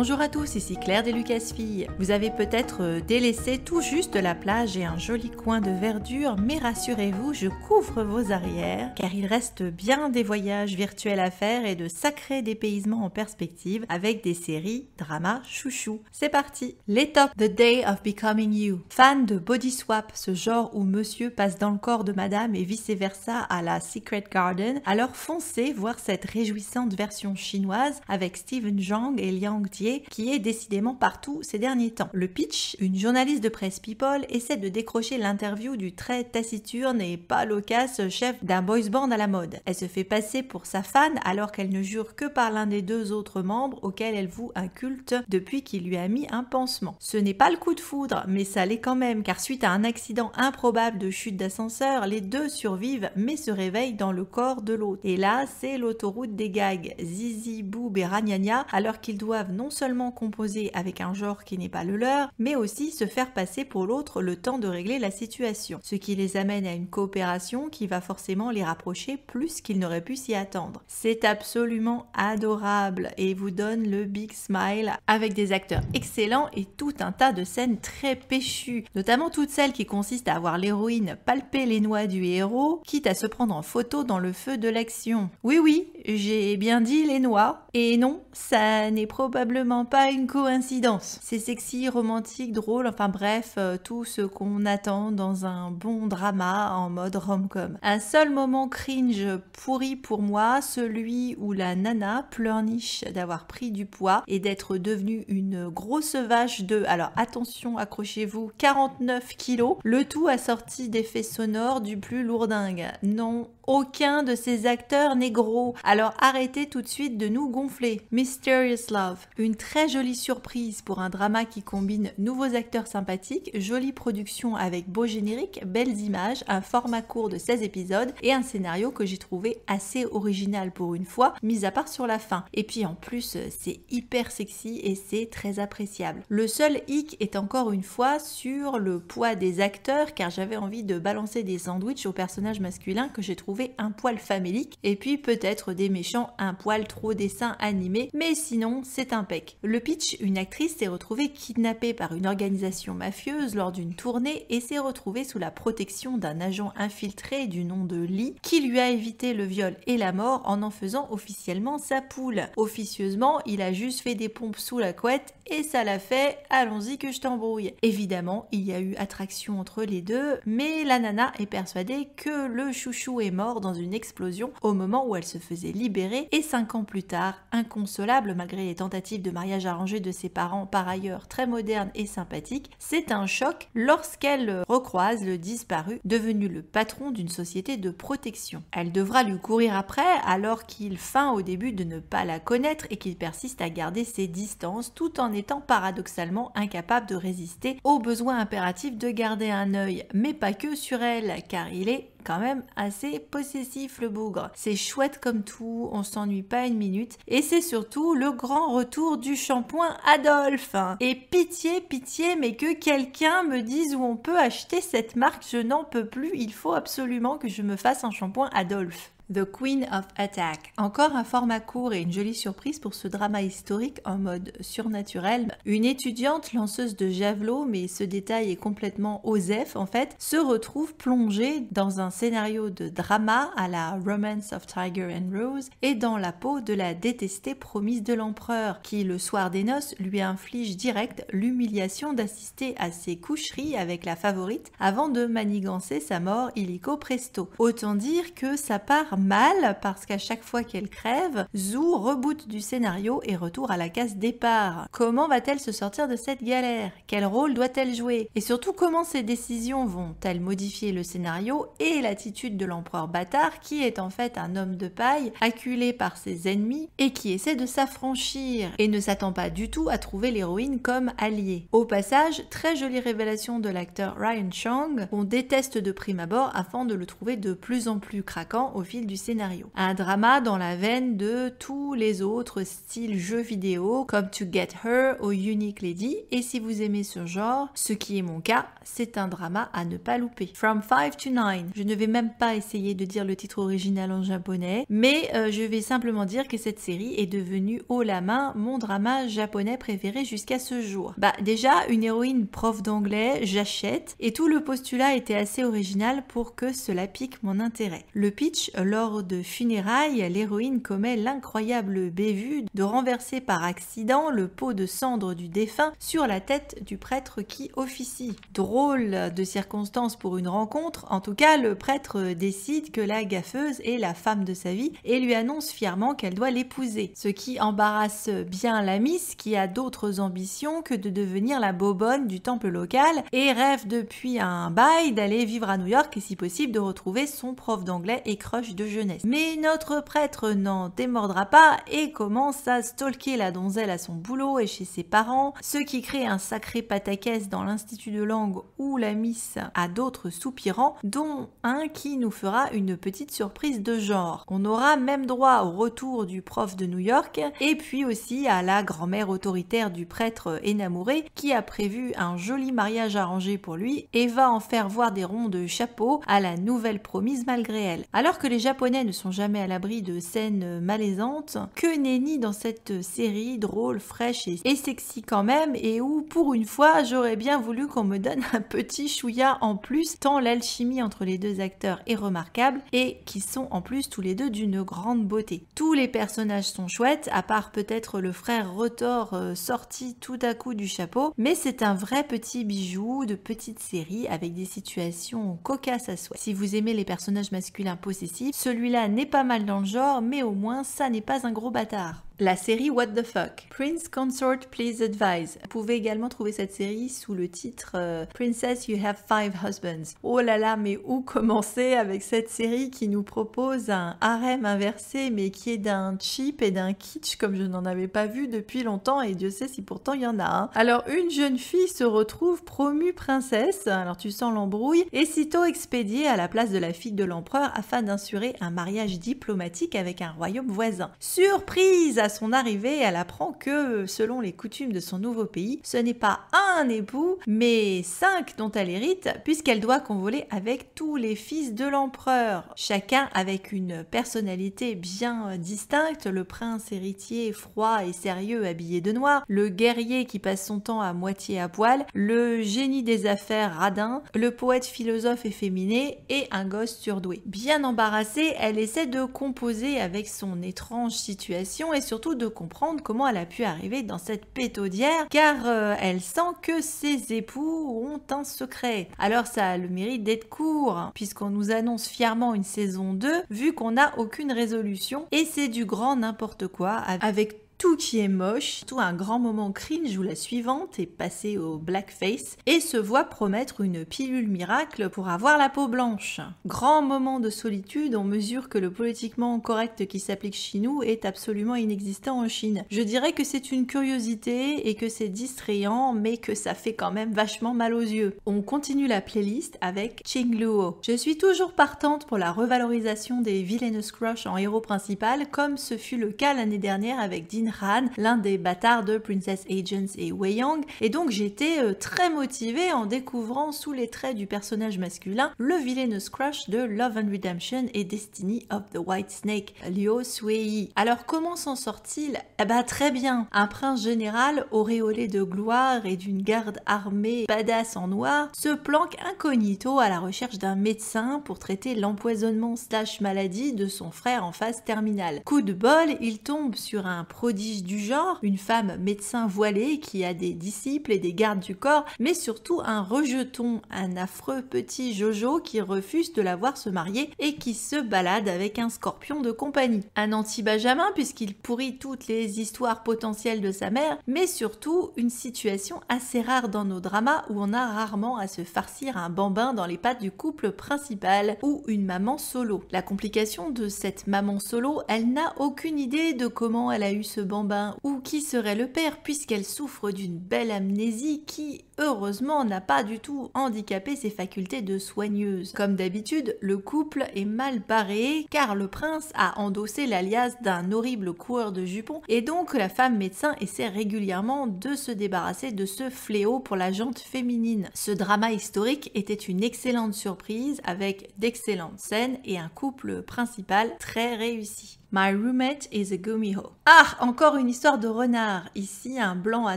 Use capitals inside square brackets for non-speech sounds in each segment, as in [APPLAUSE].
Bonjour à tous, ici Claire des Lucas Filles. Vous avez peut-être euh, délaissé tout juste la plage et un joli coin de verdure, mais rassurez-vous, je couvre vos arrières car il reste bien des voyages virtuels à faire et de sacrés dépaysements en perspective avec des séries, dramas, chouchou. C'est parti Les top The Day of Becoming You. Fan de Body Swap, ce genre où monsieur passe dans le corps de madame et vice-versa à la Secret Garden, alors foncez voir cette réjouissante version chinoise avec Steven Zhang et Liang Jie qui est décidément partout ces derniers temps. Le pitch, une journaliste de presse People essaie de décrocher l'interview du très taciturne et pas loquace chef d'un boys band à la mode. Elle se fait passer pour sa fan alors qu'elle ne jure que par l'un des deux autres membres auxquels elle voue un culte depuis qu'il lui a mis un pansement. Ce n'est pas le coup de foudre, mais ça l'est quand même car suite à un accident improbable de chute d'ascenseur, les deux survivent mais se réveillent dans le corps de l'autre. Et là, c'est l'autoroute des gags, Zizi, Boob et Ragnagna alors qu'ils doivent non seulement seulement composer avec un genre qui n'est pas le leur, mais aussi se faire passer pour l'autre le temps de régler la situation, ce qui les amène à une coopération qui va forcément les rapprocher plus qu'ils n'auraient pu s'y attendre. C'est absolument adorable et vous donne le big smile avec des acteurs excellents et tout un tas de scènes très péchues, notamment toutes celles qui consistent à voir l'héroïne palper les noix du héros, quitte à se prendre en photo dans le feu de l'action. Oui oui, j'ai bien dit les noix, et non, ça n'est probablement pas une coïncidence. C'est sexy, romantique, drôle, enfin bref, euh, tout ce qu'on attend dans un bon drama en mode rom-com. Un seul moment cringe pourri pour moi, celui où la nana pleurniche d'avoir pris du poids et d'être devenue une grosse vache de, alors attention, accrochez-vous, 49 kilos, le tout assorti d'effets sonores du plus lourdingue. Non, aucun de ces acteurs n'est gros, alors arrêtez tout de suite de nous gonfler. Mysterious Love, une très jolie surprise pour un drama qui combine nouveaux acteurs sympathiques, jolie production avec beau générique, belles images, un format court de 16 épisodes et un scénario que j'ai trouvé assez original pour une fois, mis à part sur la fin. Et puis en plus, c'est hyper sexy et c'est très appréciable. Le seul hic est encore une fois sur le poids des acteurs car j'avais envie de balancer des sandwichs aux personnages masculins que j'ai trouvé un poil famélique et puis peut-être des méchants un poil trop dessin animé, mais sinon c'est impec. Le pitch, une actrice s'est retrouvée kidnappée par une organisation mafieuse lors d'une tournée et s'est retrouvée sous la protection d'un agent infiltré du nom de Lee qui lui a évité le viol et la mort en en faisant officiellement sa poule. Officieusement, il a juste fait des pompes sous la couette et ça l'a fait, allons-y que je t'embrouille. Évidemment, il y a eu attraction entre les deux, mais la nana est persuadée que le chouchou est mort dans une explosion au moment où elle se faisait libérer et cinq ans plus tard, inconsolable malgré les tentatives de mariage arrangé de ses parents par ailleurs très modernes et sympathiques, c'est un choc lorsqu'elle recroise le disparu devenu le patron d'une société de protection. Elle devra lui courir après alors qu'il feint au début de ne pas la connaître et qu'il persiste à garder ses distances tout en étant paradoxalement incapable de résister au besoin impératif de garder un œil, mais pas que sur elle, car il est quand même assez possessif le bougre. C'est chouette comme tout, on s'ennuie pas une minute. Et c'est surtout le grand retour du shampoing Adolphe. Et pitié, pitié, mais que quelqu'un me dise où on peut acheter cette marque, je n'en peux plus, il faut absolument que je me fasse un shampoing Adolphe. The Queen of Attack. Encore un format court et une jolie surprise pour ce drama historique en mode surnaturel. Une étudiante lanceuse de javelot, mais ce détail est complètement osef en fait, se retrouve plongée dans un scénario de drama à la Romance of Tiger and Rose et dans la peau de la détestée promise de l'empereur qui, le soir des noces, lui inflige direct l'humiliation d'assister à ses coucheries avec la favorite avant de manigancer sa mort illico presto. Autant dire que sa part mal parce qu'à chaque fois qu'elle crève, Zou reboot du scénario et retour à la case départ. Comment va-t-elle se sortir de cette galère Quel rôle doit-elle jouer Et surtout, comment ces décisions vont-elles modifier le scénario et l'attitude de l'empereur bâtard qui est en fait un homme de paille acculé par ses ennemis et qui essaie de s'affranchir et ne s'attend pas du tout à trouver l'héroïne comme alliée. Au passage, très jolie révélation de l'acteur Ryan Chong, qu'on déteste de prime abord afin de le trouver de plus en plus craquant au fil scénario. Un drama dans la veine de tous les autres styles jeux vidéo comme To Get Her ou Unique Lady et si vous aimez ce genre, ce qui est mon cas, c'est un drama à ne pas louper. From 5 to 9, je ne vais même pas essayer de dire le titre original en japonais, mais euh, je vais simplement dire que cette série est devenue haut la main mon drama japonais préféré jusqu'à ce jour. Bah déjà, une héroïne prof d'anglais, j'achète, et tout le postulat était assez original pour que cela pique mon intérêt. Le pitch, lors de funérailles, l'héroïne commet l'incroyable bévue de renverser par accident le pot de cendre du défunt sur la tête du prêtre qui officie. Drôle de circonstance pour une rencontre, en tout cas le prêtre décide que la gaffeuse est la femme de sa vie et lui annonce fièrement qu'elle doit l'épouser, ce qui embarrasse bien la miss qui a d'autres ambitions que de devenir la bobonne du temple local et rêve depuis un bail d'aller vivre à New York et si possible de retrouver son prof d'anglais et crush jeunesse. Mais notre prêtre n'en démordra pas et commence à stalker la donzelle à son boulot et chez ses parents, ce qui crée un sacré pataquès dans l'institut de langue où la miss a d'autres soupirants, dont un qui nous fera une petite surprise de genre. On aura même droit au retour du prof de New York et puis aussi à la grand-mère autoritaire du prêtre énamouré qui a prévu un joli mariage arrangé pour lui et va en faire voir des ronds de chapeau à la nouvelle promise malgré elle. Alors que les Japonais ne sont jamais à l'abri de scènes malaisantes, que nenni dans cette série drôle, fraîche et, sexy quand même, et où pour une fois j'aurais bien voulu qu'on me donne un petit chouïa en plus, tant l'alchimie entre les deux acteurs est remarquable et qui sont en plus tous les deux d'une grande beauté. Tous les personnages sont chouettes, à part peut-être le frère Rotor euh, sorti tout à coup du chapeau, mais c'est un vrai petit bijou de petite série avec des situations cocasses à soi. Si vous aimez les personnages masculins possessifs, celui-là n'est pas mal dans le genre, mais au moins ça n'est pas un gros bâtard. La série What the fuck Prince Consort Please Advise. Vous pouvez également trouver cette série sous le titre euh, Princess You Have Five Husbands. Oh là là, mais où commencer avec cette série qui nous propose un harem inversé mais qui est d'un cheap et d'un kitsch comme je n'en avais pas vu depuis longtemps et Dieu sait si pourtant il y en a un. Hein. Alors une jeune fille se retrouve promue princesse, alors tu sens l'embrouille, et sitôt expédiée à la place de la fille de l'empereur afin d'insurer un mariage diplomatique avec un royaume voisin. Surprise son arrivée, elle apprend que, selon les coutumes de son nouveau pays, ce n'est pas un époux, mais cinq dont elle hérite, puisqu'elle doit convoler avec tous les fils de l'empereur, chacun avec une personnalité bien euh, distincte, le prince héritier froid et sérieux habillé de noir, le guerrier qui passe son temps à moitié à poil, le génie des affaires radin, le poète philosophe efféminé et un gosse surdoué. Bien embarrassée, elle essaie de composer avec son étrange situation et surtout de comprendre comment elle a pu arriver dans cette pétaudière car euh, elle sent que ses époux ont un secret. Alors ça a le mérite d'être court hein, puisqu'on nous annonce fièrement une saison 2 vu qu'on n'a aucune résolution et c'est du grand n'importe quoi avec tout qui est moche, tout un grand moment cringe où la suivante est passée au blackface et se voit promettre une pilule miracle pour avoir la peau blanche. Grand moment de solitude, on mesure que le politiquement correct qui s'applique chez nous est absolument inexistant en Chine. Je dirais que c'est une curiosité et que c'est distrayant, mais que ça fait quand même vachement mal aux yeux. On continue la playlist avec Ching Luo. Je suis toujours partante pour la revalorisation des villainous crush en héros principal, comme ce fut le cas l'année dernière avec Dinah. Han, l'un des bâtards de Princess Agents et Wei Yang. Et donc j'étais euh, très motivée en découvrant sous les traits du personnage masculin le vilainous crush de Love and Redemption et Destiny of the White Snake, Liu Sui. Alors comment s'en sort-il Eh bah très bien, un prince général auréolé de gloire et d'une garde armée badass en noir se planque incognito à la recherche d'un médecin pour traiter l'empoisonnement slash maladie de son frère en phase terminale. Coup de bol, il tombe sur un produit du genre, une femme médecin voilée qui a des disciples et des gardes du corps, mais surtout un rejeton, un affreux petit Jojo qui refuse de la voir se marier et qui se balade avec un scorpion de compagnie. Un anti-Benjamin puisqu'il pourrit toutes les histoires potentielles de sa mère, mais surtout une situation assez rare dans nos dramas où on a rarement à se farcir un bambin dans les pattes du couple principal ou une maman solo. La complication de cette maman solo, elle n'a aucune idée de comment elle a eu ce Bambin ou qui serait le père puisqu'elle souffre d'une belle amnésie qui heureusement, n'a pas du tout handicapé ses facultés de soigneuse. Comme d'habitude, le couple est mal barré car le prince a endossé l'alias d'un horrible coureur de jupons et donc la femme médecin essaie régulièrement de se débarrasser de ce fléau pour la jante féminine. Ce drama historique était une excellente surprise avec d'excellentes scènes et un couple principal très réussi. My roommate is a hoe. Ah, encore une histoire de renard. Ici, un blanc à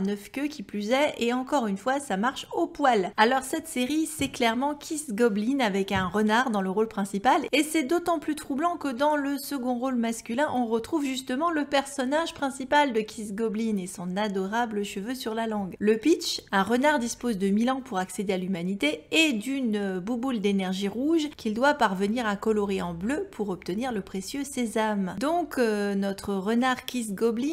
neuf queues qui plus est, et encore une fois, ça marche au poil. Alors cette série, c'est clairement Kiss Goblin avec un renard dans le rôle principal et c'est d'autant plus troublant que dans le second rôle masculin, on retrouve justement le personnage principal de Kiss Goblin et son adorable cheveux sur la langue. Le pitch, un renard dispose de 1000 ans pour accéder à l'humanité et d'une bouboule d'énergie rouge qu'il doit parvenir à colorer en bleu pour obtenir le précieux sésame. Donc euh, notre renard Kiss Goblin,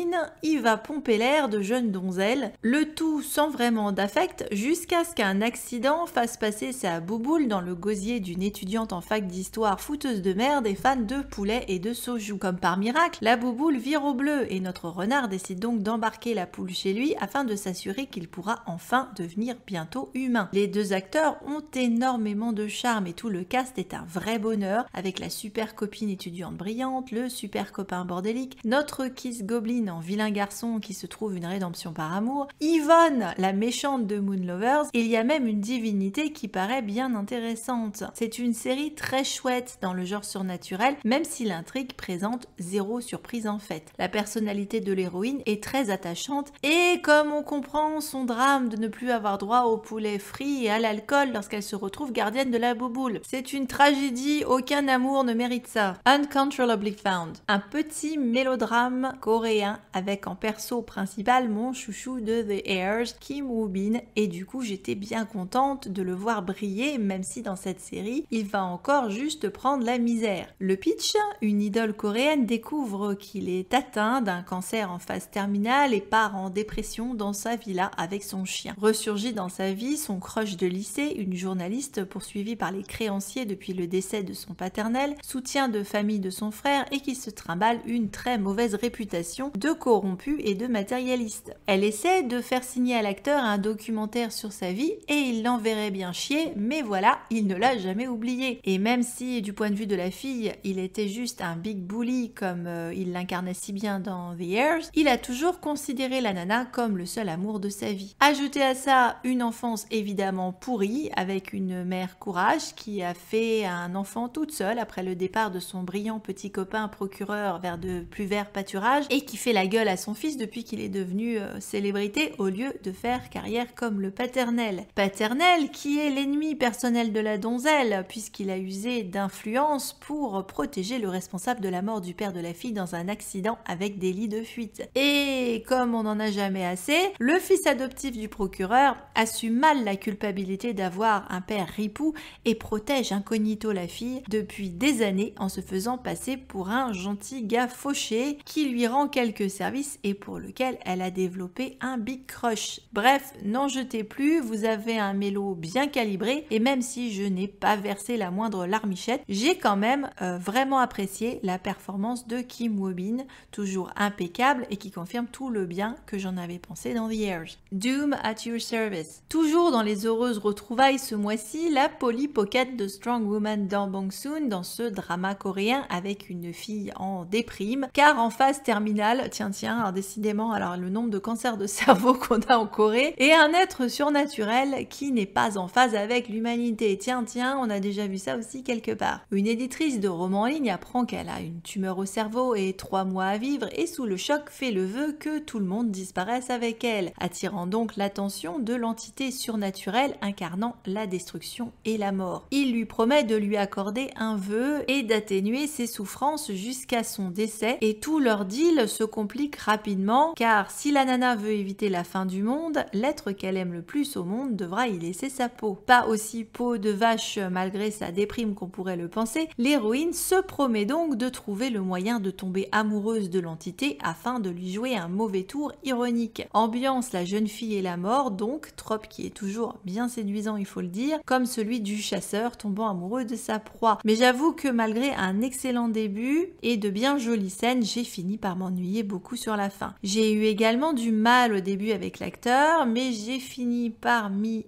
il va pomper l'air de jeune donzelle le tout sans vraiment d'affect, jusqu'à ce qu'un accident fasse passer sa bouboule dans le gosier d'une étudiante en fac d'histoire fouteuse de merde et fan de poulet et de soju. Comme par miracle, la bouboule vire au bleu et notre renard décide donc d'embarquer la poule chez lui afin de s'assurer qu'il pourra enfin devenir bientôt humain. Les deux acteurs ont énormément de charme et tout le cast est un vrai bonheur avec la super copine étudiante brillante, le super copain bordélique, notre kiss goblin en vilain garçon qui se trouve une rédemption par amour, Yvonne, la méchante de Moon Lovers, il y a même une divinité qui paraît bien intéressante. C'est une série très chouette dans le genre surnaturel, même si l'intrigue présente zéro surprise en fait. La personnalité de l'héroïne est très attachante et comme on comprend son drame de ne plus avoir droit au poulet frit et à l'alcool lorsqu'elle se retrouve gardienne de la boboule C'est une tragédie, aucun amour ne mérite ça. Uncontrollably Found, un petit mélodrame coréen avec en perso principal mon chouchou de The Heirs, Kim Woo-bin et et du coup j'étais bien contente de le voir briller même si dans cette série il va encore juste prendre la misère. Le pitch, une idole coréenne découvre qu'il est atteint d'un cancer en phase terminale et part en dépression dans sa villa avec son chien. Ressurgit dans sa vie son crush de lycée, une journaliste poursuivie par les créanciers depuis le décès de son paternel, soutien de famille de son frère et qui se trimballe une très mauvaise réputation de corrompu et de matérialiste. Elle essaie de faire signer à l'acteur un documentaire sur sa vie et il l'enverrait bien chier, mais voilà, il ne l'a jamais oublié. Et même si, du point de vue de la fille, il était juste un big bully comme euh, il l'incarnait si bien dans The Heirs, il a toujours considéré la nana comme le seul amour de sa vie. Ajoutez à ça une enfance évidemment pourrie, avec une mère courage qui a fait un enfant toute seule après le départ de son brillant petit copain procureur vers de plus verts pâturages et qui fait la gueule à son fils depuis qu'il est devenu euh, célébrité au lieu de faire carrière comme paternel. Paternel qui est l'ennemi personnel de la donzelle, puisqu'il a usé d'influence pour protéger le responsable de la mort du père de la fille dans un accident avec des lits de fuite. Et comme on n'en a jamais assez, le fils adoptif du procureur assume mal la culpabilité d'avoir un père ripou et protège incognito la fille depuis des années en se faisant passer pour un gentil gars fauché qui lui rend quelques services et pour lequel elle a développé un big crush. Bref, non jetez plus, vous avez un mélo bien calibré et même si je n'ai pas versé la moindre larmichette, j'ai quand même euh, vraiment apprécié la performance de Kim Wobin, toujours impeccable et qui confirme tout le bien que j'en avais pensé dans The Airs. Doom at your service. Toujours dans les heureuses retrouvailles ce mois-ci, la polypocket de Strong Woman dans Bong Soon dans ce drama coréen avec une fille en déprime, car en phase terminale, tiens tiens, hein, décidément, alors le nombre de cancers de cerveau [LAUGHS] qu'on a en Corée, et un être surnaturel qui n'est pas en phase avec l'humanité. Tiens, tiens, on a déjà vu ça aussi quelque part. Une éditrice de romans en ligne apprend qu'elle a une tumeur au cerveau et trois mois à vivre et sous le choc fait le vœu que tout le monde disparaisse avec elle, attirant donc l'attention de l'entité surnaturelle incarnant la destruction et la mort. Il lui promet de lui accorder un vœu et d'atténuer ses souffrances jusqu'à son décès et tout leur deal se complique rapidement car si la nana veut éviter la fin du monde, l'être qu'elle aime le plus au monde devra y laisser sa peau. Pas aussi peau de vache malgré sa déprime qu'on pourrait le penser, l'héroïne se promet donc de trouver le moyen de tomber amoureuse de l'entité afin de lui jouer un mauvais tour ironique. Ambiance la jeune fille et la mort donc, trope qui est toujours bien séduisant il faut le dire, comme celui du chasseur tombant amoureux de sa proie. Mais j'avoue que malgré un excellent début et de bien jolies scènes, j'ai fini par m'ennuyer beaucoup sur la fin. J'ai eu également du mal au début avec l'acteur, mais j'ai fini parmi par m'y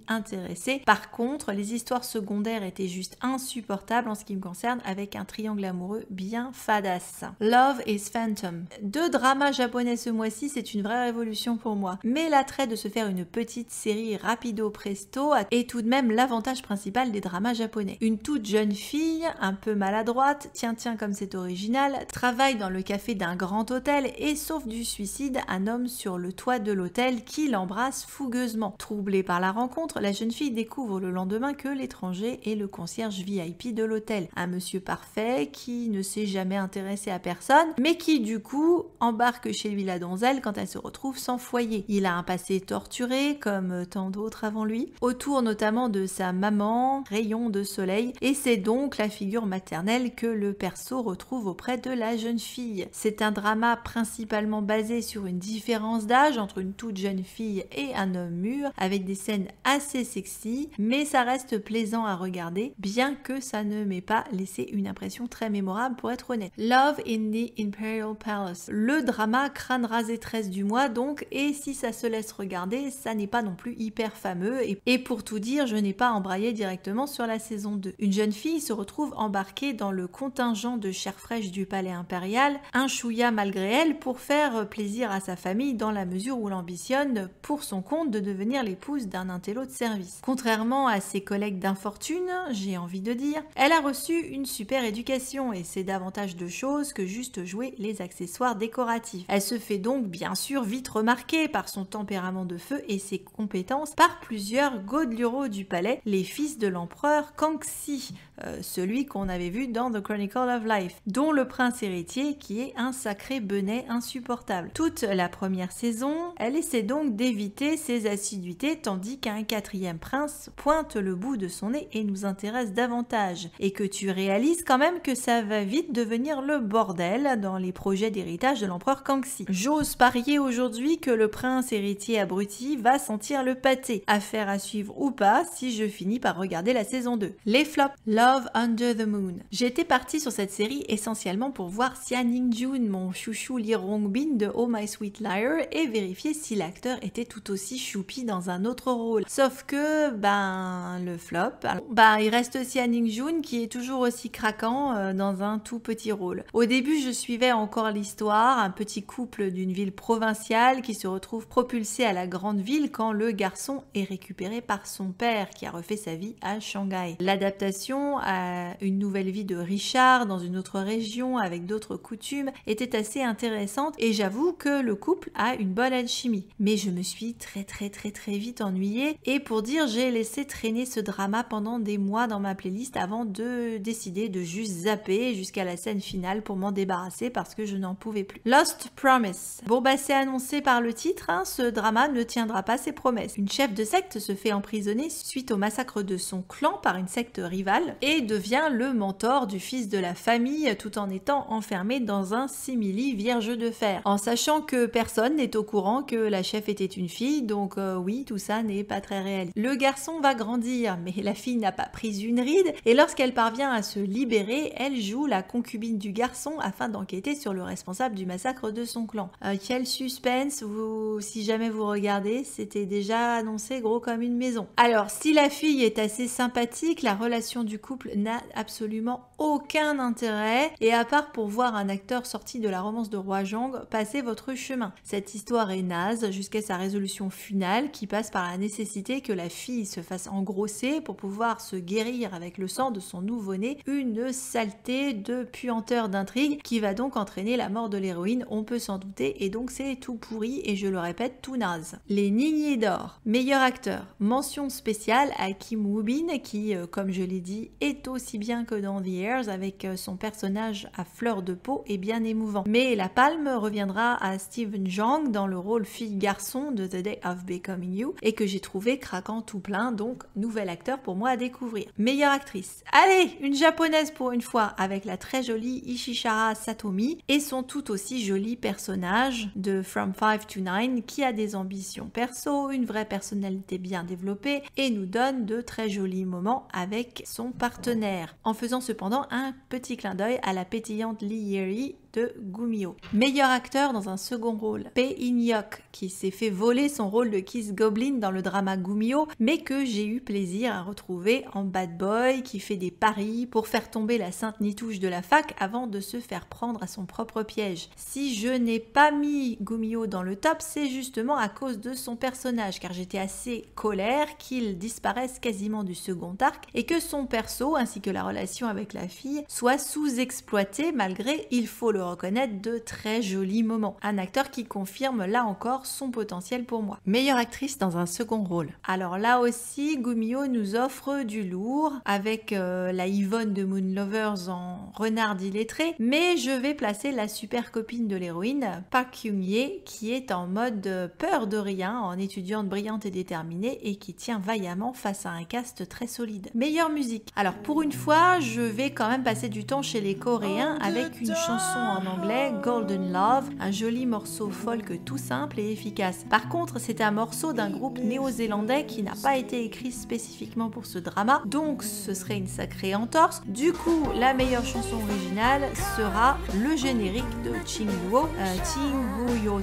Par contre, les histoires secondaires étaient juste insupportables en ce qui me concerne avec un triangle amoureux bien fadasse. Love is Phantom. Deux dramas japonais ce mois-ci, c'est une vraie révolution pour moi. Mais l'attrait de se faire une petite série rapido presto est tout de même l'avantage principal des dramas japonais. Une toute jeune fille, un peu maladroite, tiens tiens comme c'est original, travaille dans le café d'un grand hôtel et sauve du suicide un homme sur le toit de l'hôtel qui l'embrasse fougueusement. Troublée par la rencontre, la jeune fille découvre le lendemain que l'étranger est le concierge VIP de l'hôtel, un monsieur parfait qui ne s'est jamais intéressé à personne, mais qui du coup embarque chez lui la donzelle quand elle se retrouve sans foyer. Il a un passé torturé comme tant d'autres avant lui, autour notamment de sa maman, rayon de soleil, et c'est donc la figure maternelle que le perso retrouve auprès de la jeune fille. C'est un drama principalement basé sur une différence d'âge entre une toute jeune fille et un homme mûr, avec des scènes assez sexy, mais ça reste plaisant à regarder, bien que ça ne m'ait pas laissé une impression très mémorable pour être honnête. Love in the Imperial Palace, le drama crâne rasé 13 du mois donc, et si ça se laisse regarder, ça n'est pas non plus hyper fameux, et, pour tout dire, je n'ai pas embrayé directement sur la saison 2. Une jeune fille se retrouve embarquée dans le contingent de chair fraîche du palais impérial, un chouïa malgré elle, pour faire plaisir à sa famille dans la mesure où l'ambitionne pour son compte de devenir l'épouse d'un intello de service. Contrairement à ses collègues d'infortune, j'ai envie de dire, elle a reçu une super éducation et c'est davantage de choses que juste jouer les accessoires décoratifs. Elle se fait donc bien sûr vite remarquer par son tempérament de feu et ses compétences par plusieurs Godeluro du palais, les fils de l'empereur Kangxi, euh, celui qu'on avait vu dans The Chronicle of Life, dont le prince héritier qui est un sacré benet insupportable. Toute la première saison, elle essaie donc d'éviter ses assiduités tandis qu'un quatrième prince pointe le bout de son nez et nous intéresse davantage, et que tu réalises quand même que ça va vite devenir le bordel dans les projets d'héritage de l'empereur Kangxi. J'ose parier aujourd'hui que le prince héritier abruti va sentir le pâté, affaire à suivre ou pas si je finis par regarder la saison 2. Les flops Love Under the Moon. J'étais partie sur cette série essentiellement pour voir Xia Ning-jun, mon chouchou Lee Rong-bin de Oh My Sweet Liar, et vérifier si l'acteur était tout aussi choupi dans dans un autre rôle. Sauf que, ben, le flop, ben, il reste aussi ning Jun qui est toujours aussi craquant euh, dans un tout petit rôle. Au début, je suivais encore l'histoire, un petit couple d'une ville provinciale qui se retrouve propulsé à la grande ville quand le garçon est récupéré par son père qui a refait sa vie à Shanghai. L'adaptation à une nouvelle vie de Richard dans une autre région avec d'autres coutumes était assez intéressante et j'avoue que le couple a une bonne alchimie. Mais je me suis très très très très très vite ennuyé et pour dire j'ai laissé traîner ce drama pendant des mois dans ma playlist avant de décider de juste zapper jusqu'à la scène finale pour m'en débarrasser parce que je n'en pouvais plus. Lost Promise. Bon bah c'est annoncé par le titre, hein. ce drama ne tiendra pas ses promesses. Une chef de secte se fait emprisonner suite au massacre de son clan par une secte rivale et devient le mentor du fils de la famille tout en étant enfermé dans un simili vierge de fer. En sachant que personne n'est au courant que la chef était une fille, donc euh, oui, tout ça n'est pas très réel. Le garçon va grandir, mais la fille n'a pas pris une ride, et lorsqu'elle parvient à se libérer, elle joue la concubine du garçon afin d'enquêter sur le responsable du massacre de son clan. Euh, quel suspense, vous, si jamais vous regardez, c'était déjà annoncé gros comme une maison. Alors, si la fille est assez sympathique, la relation du couple n'a absolument aucun intérêt, et à part pour voir un acteur sorti de la romance de Roi Jang, passez votre chemin. Cette histoire est naze jusqu'à sa résolution finale qui qui passe par la nécessité que la fille se fasse engrosser pour pouvoir se guérir avec le sang de son nouveau-né, une saleté de puanteur d'intrigue qui va donc entraîner la mort de l'héroïne, on peut s'en douter, et donc c'est tout pourri et je le répète, tout naze. Les Niniers d'or, meilleur acteur, mention spéciale à Kim Woobin qui, euh, comme je l'ai dit, est aussi bien que dans The Airs avec euh, son personnage à fleur de peau et bien émouvant. Mais la palme reviendra à Steven Jang dans le rôle fille-garçon de The Day of Becoming et que j'ai trouvé craquant tout plein, donc nouvel acteur pour moi à découvrir. Meilleure actrice. Allez, une japonaise pour une fois avec la très jolie Ishishara Satomi et son tout aussi joli personnage de From 5 to 9 qui a des ambitions perso, une vraie personnalité bien développée et nous donne de très jolis moments avec son partenaire en faisant cependant un petit clin d'œil à la pétillante Lee Yeri de Gumio. Meilleur acteur dans un second rôle, Pei Inyok, qui s'est fait voler son rôle de Kiss Goblin dans le drama Gumio, mais que j'ai eu plaisir à retrouver en bad boy qui fait des paris pour faire tomber la sainte nitouche de la fac avant de se faire prendre à son propre piège. Si je n'ai pas mis Gumio dans le top, c'est justement à cause de son personnage, car j'étais assez colère qu'il disparaisse quasiment du second arc et que son perso, ainsi que la relation avec la fille, soit sous-exploité malgré, il faut le reconnaître, de très jolis moments. Un acteur qui confirme là encore son potentiel pour moi. Meilleure actrice dans un second rôle. Alors là aussi, Gumio nous offre du lourd avec euh, la Yvonne de Moon Lovers en renard illettré, mais je vais placer la super copine de l'héroïne, Park hyung ye qui est en mode euh, peur de rien, en étudiante brillante et déterminée et qui tient vaillamment face à un cast très solide. Meilleure musique. Alors pour une fois, je vais quand même passer du temps chez les Coréens avec une chanson en anglais Golden Love, un joli morceau folk tout simple et efficace. Par contre, c'est un morceau d'un groupe néo-zélandais qui n'a pas été écrit spécifiquement pour ce drama, donc ce serait une sacrée entorse. Du coup, la meilleure chanson originale sera le générique de Chinguo, euh,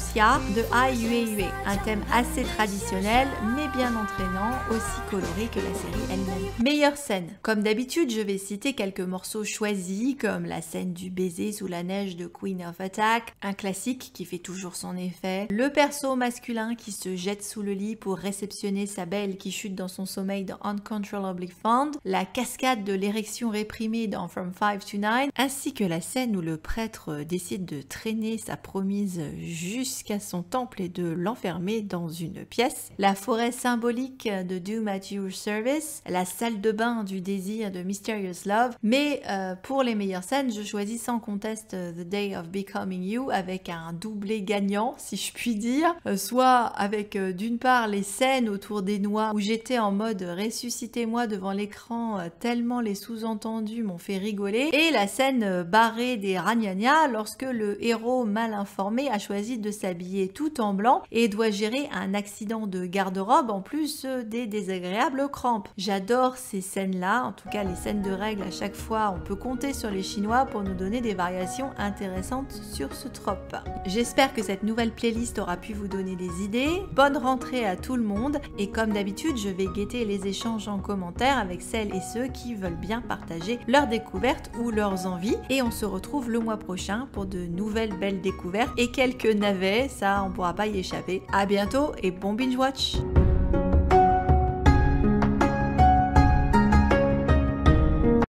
de Ai un thème assez traditionnel mais bien entraînant, aussi coloré que la série elle-même. Meilleure scène. Comme d'habitude, je vais citer quelques morceaux choisis comme la scène du baiser sous la neige Queen of Attack, un classique qui fait toujours son effet, le perso masculin qui se jette sous le lit pour réceptionner sa belle qui chute dans son sommeil dans Uncontrollably Fond, la cascade de l'érection réprimée dans From 5 to 9, ainsi que la scène où le prêtre décide de traîner sa promise jusqu'à son temple et de l'enfermer dans une pièce, la forêt symbolique de Doom at Your Service, la salle de bain du désir de Mysterious Love, mais euh, pour les meilleures scènes, je choisis sans conteste The Day of Becoming You avec un doublé gagnant, si je puis dire, euh, soit avec euh, d'une part les scènes autour des noix où j'étais en mode ressuscitez-moi devant l'écran euh, tellement les sous-entendus m'ont fait rigoler, et la scène barrée des ragnagnas lorsque le héros mal informé a choisi de s'habiller tout en blanc et doit gérer un accident de garde-robe en plus des désagréables crampes. J'adore ces scènes-là, en tout cas les scènes de règles à chaque fois, on peut compter sur les Chinois pour nous donner des variations intéressantes sur ce trope. J'espère que cette nouvelle playlist aura pu vous donner des idées. Bonne rentrée à tout le monde et comme d'habitude, je vais guetter les échanges en commentaire avec celles et ceux qui veulent bien partager leurs découvertes ou leurs envies et on se retrouve le mois prochain pour de nouvelles belles découvertes et quelques navets, ça on pourra pas y échapper. À bientôt et bon binge watch.